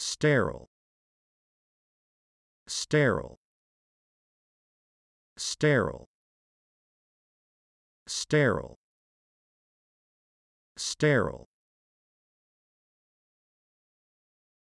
sterile sterile sterile sterile sterile